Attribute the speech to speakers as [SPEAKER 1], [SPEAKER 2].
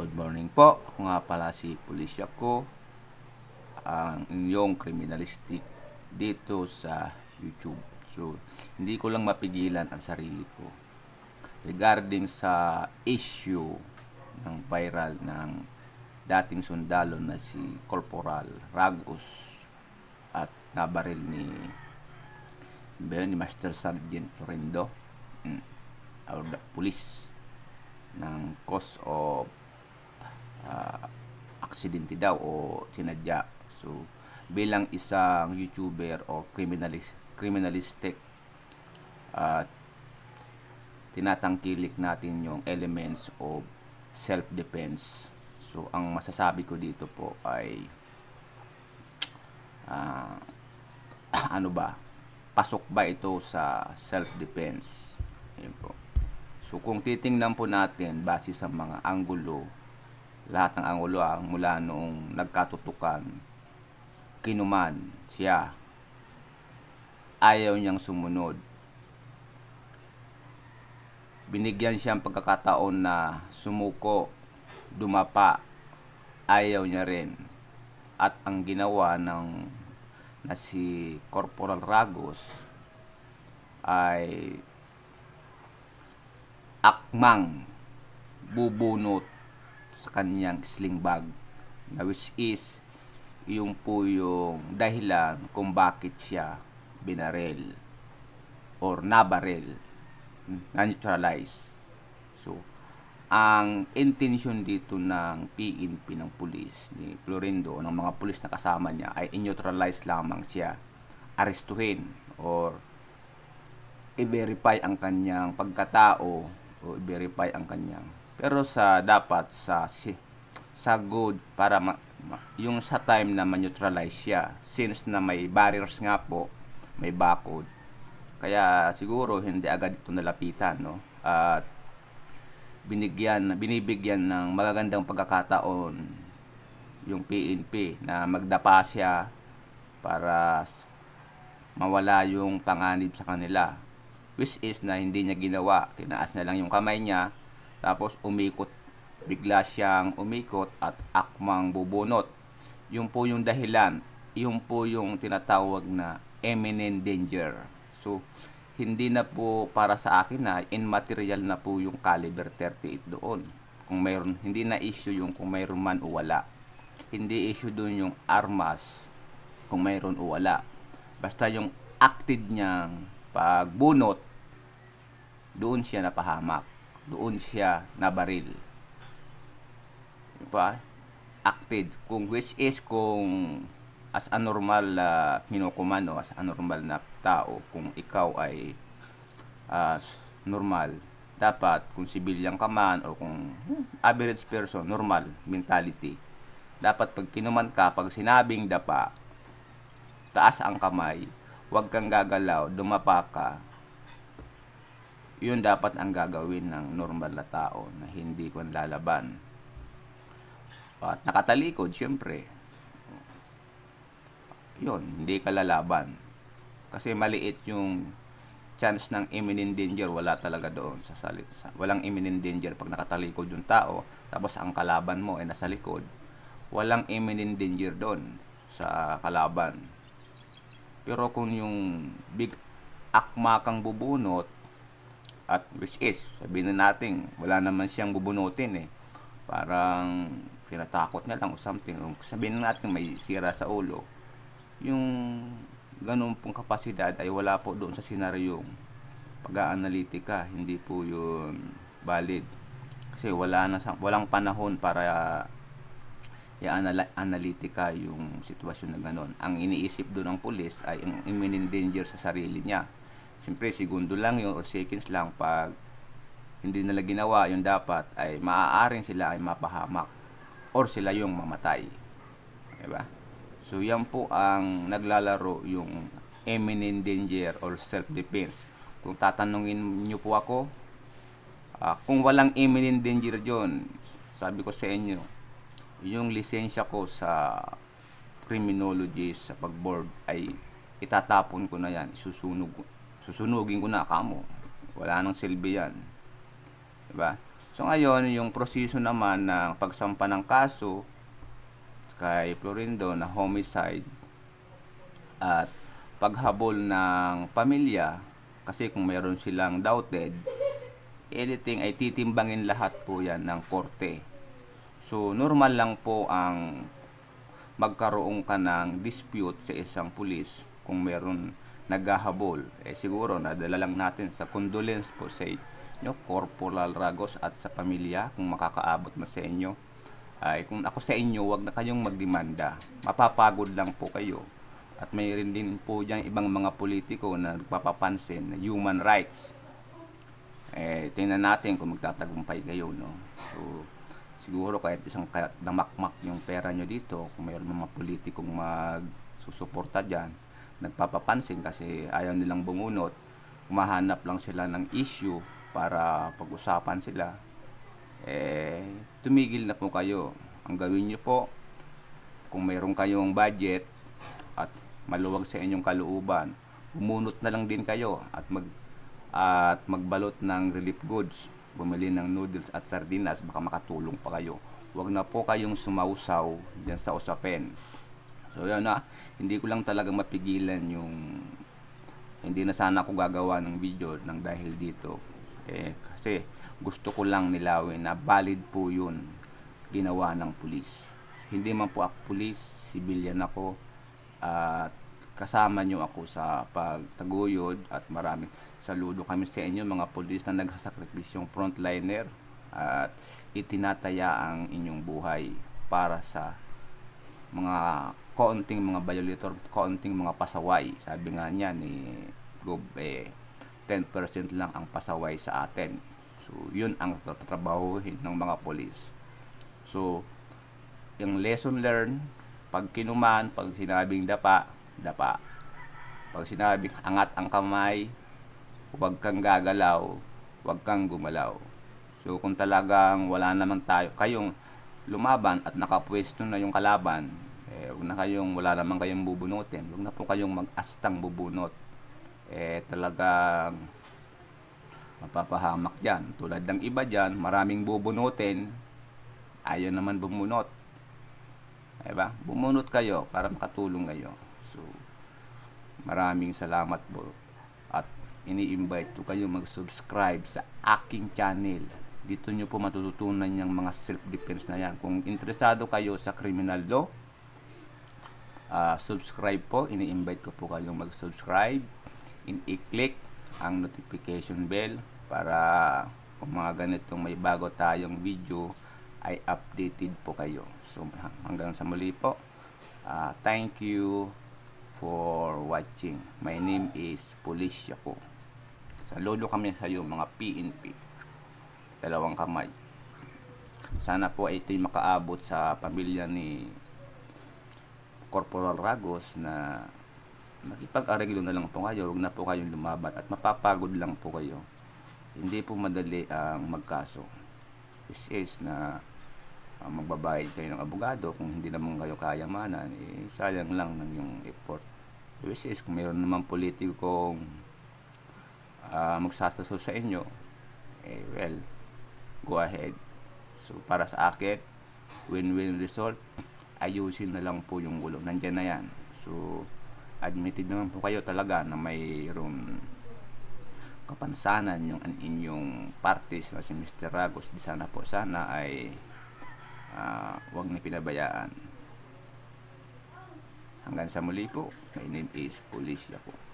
[SPEAKER 1] Good morning po. Ako nga pala si Pulisya ko, ang inyong kriminalistik dito sa YouTube. So, hindi ko lang mapigilan ang sarili ko regarding sa issue ng viral ng dating sundalo na si Corporal Ragos at nabaril ni ni Master Sergeant Florindo mm, or the police ng cause of uh, aksidente daw o sinadya. So, bilang isang YouTuber o criminalist, criminalistic, uh, tinatangkilik natin yung elements of self-defense. So, ang masasabi ko dito po ay uh, ano ba? Pasok ba ito sa self-defense? Ayun po. So, kung titingnan po natin base sa mga anggulo lahat ng angulo ang ah, mula noong nagkatutukan kinuman siya ayaw niyang sumunod binigyan siya ng pagkakataon na sumuko dumapa ayaw niya rin at ang ginawa ng na si Corporal Ragos ay akmang bubunot sa kaniyang sling bag na which is yung po yung dahilan kung bakit siya binarel or nabarel hmm, na neutralize so ang intention dito ng PNP ng pulis ni Florindo ng mga pulis na kasama niya ay neutralize lamang siya arestuhin or i-verify ang kanyang pagkatao o i-verify ang kanyang pero sa dapat sa sa good para ma, ma, yung sa time na ma-neutralize siya since na may barriers nga po, may bakod. Kaya siguro hindi agad ito nalapitan, no? At binigyan, binibigyan ng magagandang pagkakataon yung PNP na magdapa siya para mawala yung panganib sa kanila which is na hindi niya ginawa tinaas na lang yung kamay niya tapos umikot, bigla siyang umikot at akmang bubunot. Yun po yung dahilan. Yun po yung tinatawag na imminent danger. So, hindi na po para sa akin na immaterial na po yung caliber 38 doon. Kung mayroon, hindi na issue yung kung mayroon man o wala. Hindi issue doon yung armas kung mayroon o wala. Basta yung acted niyang pagbunot, doon siya napahamak doon siya na baril. ba? Diba? Acted. Kung which is kung as a normal uh, ah, kinukumano, as a normal na tao, kung ikaw ay uh, normal, dapat kung civilian ka man o kung hmm, average person, normal mentality, dapat pag kinuman ka, pag sinabing dapa, taas ang kamay, huwag kang gagalaw, dumapa ka, yun dapat ang gagawin ng normal na tao na hindi ko lalaban. At nakatalikod, syempre. Yun, hindi ka lalaban. Kasi maliit yung chance ng imminent danger, wala talaga doon. Sa salit, sa, walang imminent danger pag nakatalikod yung tao, tapos ang kalaban mo ay nasa likod. Walang imminent danger doon sa kalaban. Pero kung yung big akma kang bubunot, at which is, sabihin na natin, wala naman siyang bubunutin eh. Parang tinatakot na lang o something. Sabihin na natin may sira sa ulo. Yung ganun pong kapasidad ay wala po doon sa senaryong pag analitika Hindi po yun valid. Kasi wala na, walang panahon para i analitika yung sitwasyon na ganun. Ang iniisip doon ng pulis ay ang imminent danger sa sarili niya Siyempre, segundo lang yun or seconds lang pag hindi nila ginawa yung dapat ay maaaring sila ay mapahamak or sila yung mamatay. Diba? So, yan po ang naglalaro yung imminent danger or self-defense. Kung tatanungin nyo po ako, uh, kung walang imminent danger yon sabi ko sa inyo, yung lisensya ko sa criminology sa pagboard ay itatapon ko na yan, isusunog susunugin ko na kamo. Wala nang silbi yan. Diba? So ngayon, yung proseso naman ng pagsampa ng kaso kay Florindo na homicide at paghabol ng pamilya kasi kung mayroon silang doubted, editing ay titimbangin lahat po yan ng korte. So, normal lang po ang magkaroon ka ng dispute sa isang pulis kung mayroon naghahabol. Eh, siguro nadala lang natin sa condolence po sa inyo, Corporal Ragos at sa pamilya kung makakaabot mo sa inyo. Ay, kung ako sa inyo, wag na kayong magdemanda. Mapapagod lang po kayo. At mayroon din po dyan ibang mga politiko na nagpapapansin na human rights. Eh, tingnan natin kung magtatagumpay kayo, no? So, siguro kahit isang kahit namakmak yung pera nyo dito, kung mayroon mga politikong magsusuporta dyan, nagpapapansin kasi ayaw nilang bumunot. Umahanap lang sila ng issue para pag-usapan sila. Eh, tumigil na po kayo. Ang gawin nyo po, kung mayroon kayong budget at maluwag sa inyong kalooban, bumunot na lang din kayo at mag at magbalot ng relief goods. Bumili ng noodles at sardinas, baka makatulong pa kayo. Huwag na po kayong sumausaw diyan sa usapin. So, yan na. Ah. Hindi ko lang talaga mapigilan yung hindi na sana ako gagawa ng video ng dahil dito. Eh, kasi gusto ko lang nilawin na valid po yun ginawa ng pulis. Hindi man po ako pulis, civilian ako at kasama nyo ako sa pagtaguyod at maraming saludo kami sa inyo mga pulis na nagsasakripisyong frontliner at itinataya ang inyong buhay para sa mga kaunting mga violator, kaunting mga pasaway. Sabi nga niya ni Gob, eh, 10% lang ang pasaway sa atin. So, yun ang tatrabahuhin ng mga polis. So, yung lesson learned, pag kinuman, pag sinabing dapa, dapa. Pag sinabing angat ang kamay, huwag kang gagalaw, huwag kang gumalaw. So, kung talagang wala naman tayo, kayong lumaban at nakapwesto na yung kalaban, eh, huwag na kayong, wala naman kayong bubunutin. Huwag na po kayong mag-astang bubunot. Eh, talagang mapapahamak dyan. Tulad ng iba dyan, maraming bubunutin, ayaw naman bumunot. Diba? Bumunot kayo para makatulong kayo. So, maraming salamat po. At ini-invite ko kayo mag-subscribe sa aking channel. Dito nyo po matututunan yung mga self-defense na yan. Kung interesado kayo sa criminal law, uh, subscribe po. Ini-invite ko po kayong mag-subscribe. I-click ang notification bell para kung mga ganitong may bago tayong video ay updated po kayo. So hanggang sa muli po. Uh, thank you for watching. My name is Police Yako. Sa lolo kami sa iyo mga PNP. Dalawang kamay. Sana po ito'y makaabot sa pamilya ni Corporal Ragos na makipag-arenglo na lang po kayo, huwag na po kayong lumaban at mapapagod lang po kayo. Hindi po madali ang magkaso. This is na uh, magbabayad kayo ng abogado kung hindi naman kayo kayamanan, eh, sayang lang ng yung effort. This is kung mayroon naman politikong uh, magsasaso sa inyo, eh well, go ahead. So para sa akin, win-win result ayusin na lang po yung ulo. Nandyan na yan. So, admitted naman po kayo talaga na mayroong kapansanan yung inyong parties na si Mr. Ragos. Di sana po, sana ay uh, ah, wag na pinabayaan. Hanggang sa muli po, my name is Police po.